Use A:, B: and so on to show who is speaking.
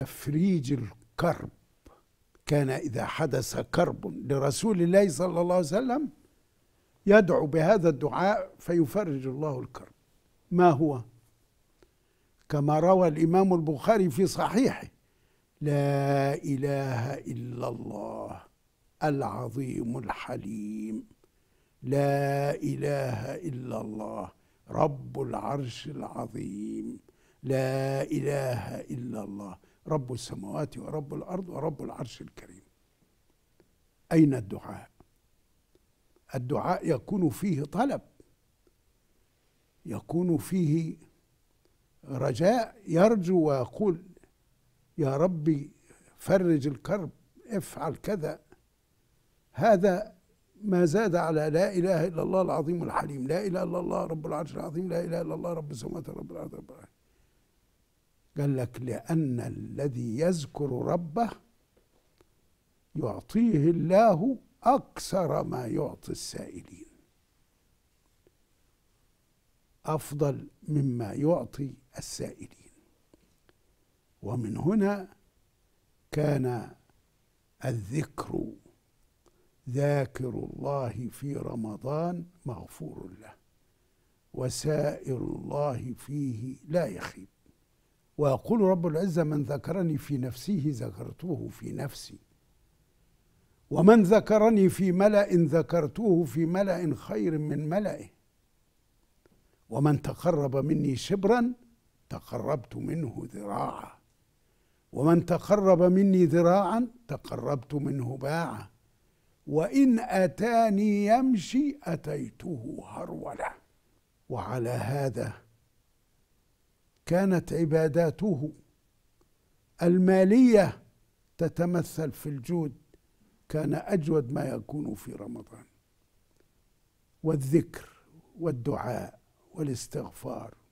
A: تفريج الكرب كان إذا حدث كرب لرسول الله صلى الله عليه وسلم يدعو بهذا الدعاء فيفرج الله الكرب ما هو كما روى الإمام البخاري في صحيحه لا إله إلا الله العظيم الحليم لا إله إلا الله رب العرش العظيم لا إله إلا الله رب السماوات ورب الارض ورب العرش الكريم اين الدعاء الدعاء يكون فيه طلب يكون فيه رجاء يرجو ويقول يا ربي فرج الكرب افعل كذا هذا ما زاد على لا اله الا الله العظيم الحليم لا اله الا الله رب العرش العظيم لا اله الا الله رب السماوات رب الارض رب العالمين قال لك لأن الذي يذكر ربه يعطيه الله أكثر ما يعطي السائلين أفضل مما يعطي السائلين ومن هنا كان الذكر ذاكر الله في رمضان مغفور له وسائر الله فيه لا يخيب ويقول رب العزة من ذكرني في نفسه ذكرته في نفسي ومن ذكرني في ملأ ذكرته في ملأ خير من ملئه ومن تقرب مني شبرا تقربت منه ذراعا ومن تقرب مني ذراعا تقربت منه باعا وإن أتاني يمشي أتيته هرولة وعلى هذا كانت عباداته الماليه تتمثل في الجود كان اجود ما يكون في رمضان والذكر والدعاء والاستغفار